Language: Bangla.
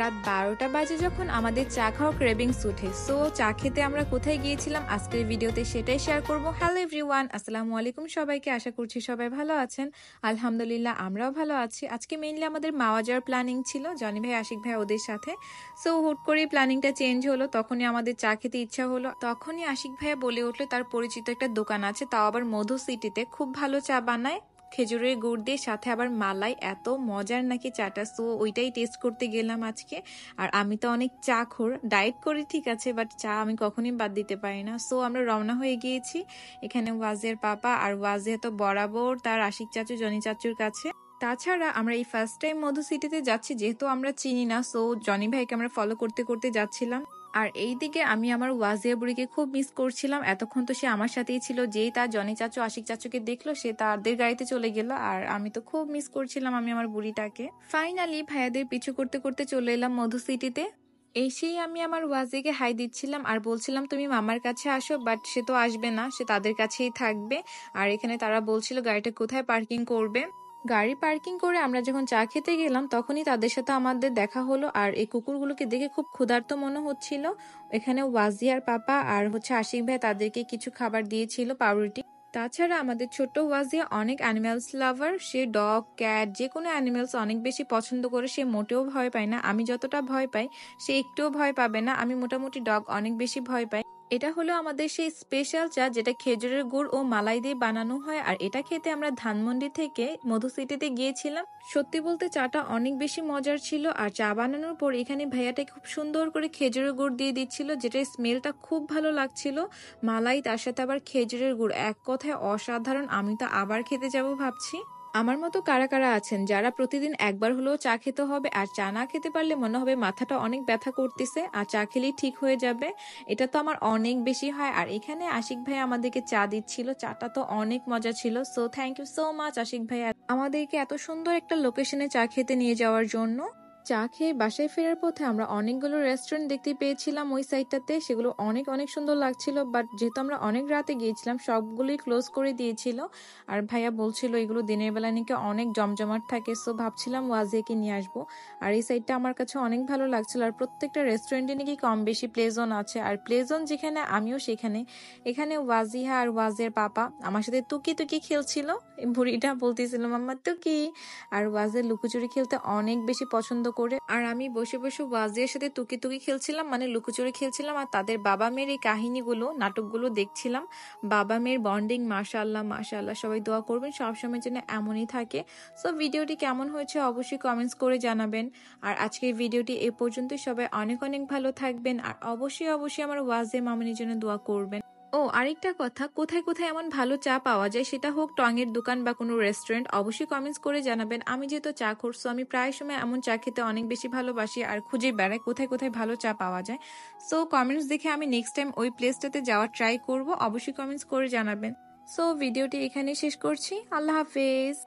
রাত বারোটা বাজে যখন আমাদের চা খাওয়ার ক্রেভিংস উঠে সো চা খেতে আমরা কোথায় গিয়েছিলাম আজকের ভিডিওতে সেটাই শেয়ার করব হ্যালো এভরিওয়ান আসসালামু আলাইকুম সবাইকে আশা করছি সবাই ভালো আছেন আলহামদুলিল্লাহ আমরাও ভালো আছি আজকে মেইনলি আমাদের মাওয়া যাওয়ার প্ল্যানিং ছিল জনি ভাই আশিক ভাই ওদের সাথে সো হুট করে প্ল্যানিংটা চেঞ্জ হলো তখনই আমাদের চা খেতে ইচ্ছা হলো তখনই আশিক ভাইয়া বলে উঠলো তার পরিচিত একটা দোকান আছে তাও আবার মধু সিটিতে খুব ভালো চা বানায় খেজুরের গুড় দিয়ে সাথে আবার মালাই এত মজার নাকি চাটা সো ওইটাই টেস্ট করতে গেলাম আজকে আর আমি তো অনেক চা খোর ডায়েট করি ঠিক আছে বাট চা আমি কখনই বাদ দিতে পারি না সো আমরা রওনা হয়ে গিয়েছি এখানে ওয়াজের পাপা আর ওয়াজে তো বরাবর তার আশিক চাচু জনি চাচুর কাছে তাছাড়া আমরা এই ফার্স্ট টাইম মধু সিটিতে যাচ্ছি যেহেতু আমরা চিনি না সো জনি ভাইকে আমরা ফলো করতে করতে যাচ্ছিলাম আর এই দিকে আমি আমার ওয়াজিয়া বুড়িকে খুব মিস করছিলাম এতক্ষণ তো সে আমার সাথেই ছিল যেই তার জনি চাচু আশিক চাচুকে দেখলো সে তাদের গাড়িতে চলে গেল আর আমি তো খুব মিস করছিলাম আমি আমার বুড়িটাকে ফাইনালি ভাইয়াদের পিছু করতে করতে চলে এলাম মধু সিটিতে এসেই আমি আমার ওয়াজিকে হাই দিচ্ছিলাম আর বলছিলাম তুমি মামার কাছে আসো বাট সে তো আসবে না সে তাদের কাছেই থাকবে আর এখানে তারা বলছিল গাড়িটা কোথায় পার্কিং করবে গাড়ি পার্কিং করে আমরা যখন চা খেতে গেলাম তখনই তাদের সাথে আমাদের দেখা হলো আর এই কুকুরগুলোকে দেখে খুব ক্ষুধার্ত মনে হচ্ছিল এখানে ওয়াজিয়ার পাপা আর হচ্ছে আশিক ভাই তাদেরকে কিছু খাবার দিয়েছিল পাউরুটি তাছাড়া আমাদের ছোট্ট ওয়াজিয়া অনেক অ্যানিমেলস লাভার সে ডগ ক্যাট যে কোনো অ্যানিম্যালস অনেক বেশি পছন্দ করে সে মোটেও ভয় পায় না আমি যতটা ভয় পাই সে একটুও ভয় পাবে না আমি মোটামুটি ডগ অনেক বেশি ভয় পাই এটা হলো আমাদের সেই স্পেশাল চা যেটা খেজুরের গুড় ও মালাই দিয়ে বানানো হয় আর এটা খেতে আমরা ধানমন্ডি থেকে মধু সিটিতে গিয়েছিলাম সত্যি বলতে চাটা অনেক বেশি মজার ছিল আর চা বানানোর পর এখানে ভাইয়াটা খুব সুন্দর করে খেজুরের গুড় দিয়ে দিচ্ছিল যেটার স্মেলটা খুব ভালো লাগছিল মালাই তার সাথে আবার খেজুরের গুড় এক কথায় অসাধারণ আমি তো আবার খেতে যাব ভাবছি আমার মতো কারা কারা আছেন যারা প্রতিদিন একবার হলেও চা খেতে হবে আর চা না খেতে পারলে মনে হবে মাথাটা অনেক ব্যথা করতেছে আর চা খেলেই ঠিক হয়ে যাবে এটা তো আমার অনেক বেশি হয় আর এখানে আশিক ভাই আমাদেরকে চা দিচ্ছিল চাটা তো অনেক মজা ছিল so thank you so much Ashik ভাই আমাদেরকে এত সুন্দর একটা লোকেশনে চা খেতে নিয়ে যাওয়ার জন্য চা খেয়ে বাসায় ফেরার পথে আমরা অনেকগুলো রেস্টুরেন্ট দেখতে পেয়েছিলাম ওই সাইটটাতে সেগুলো অনেক অনেক সুন্দর লাগছিল বাট যেহেতু আমরা অনেক রাতে গিয়েছিলাম সবগুলোই ক্লোজ করে দিয়েছিল আর ভাইয়া বলছিল এগুলো দিনের বেলা নাকি অনেক জমজমাট থাকে সো ভাবছিলাম ওয়াজিয়াকে নিয়ে আসবো আর এই সাইডটা আমার কাছে অনেক ভালো লাগছিল আর প্রত্যেকটা রেস্টুরেন্টে নাকি কম বেশি প্লে জোন আছে আর প্লে জোন যেখানে আমিও সেখানে এখানে ওয়াজিহা আর ওয়াজের পাপা আমার সাথে তুকি তুকি খেলছিল ভুড়িটা বলতেছিলাম আমার তুকি আর ওয়াজের লুকোচুরি খেলতে অনেক বেশি পছন্দ করে আর আমি বসে বসে ওয়াজিয়ার সাথে তুকি তুকি খেলছিলাম মানে লুকোচুরি খেলছিলাম আর তাদের বাবা মেয়ের এই কাহিনীগুলো নাটকগুলো দেখছিলাম বাবা মেয়ের বন্ডিং মাশা আল্লাহ মাশা আল্লাহ সবাই দোয়া করবেন সবসময়ের জন্য এমনই থাকে সো ভিডিওটি কেমন হয়েছে অবশ্যই কমেন্টস করে জানাবেন আর আজকের ভিডিওটি এ পর্যন্তই সবাই অনেক অনেক ভালো থাকবেন আর অবশ্যই অবশ্যই আমার ওয়াজে মামনির জন্য দোয়া করবেন ও আরেকটা কথা কোথায় কোথায় এমন ভালো চা পাওয়া যায় সেটা হোক টঙের দোকান বা কোনো রেস্টুরেন্ট অবশ্যই কমেন্টস করে জানাবেন আমি যেহেতু চা করছো আমি প্রায় সময় এমন চা খেতে অনেক বেশি ভালোবাসি আর খুঁজে বেড়াই কোথায় কোথায় ভালো চা পাওয়া যায় সো কমেন্টস দেখে আমি নেক্সট টাইম ওই প্লেসটাতে যাওয়ার ট্রাই করব অবশ্যই কমেন্টস করে জানাবেন সো ভিডিওটি এখানে শেষ করছি আল্লাহ হাফেজ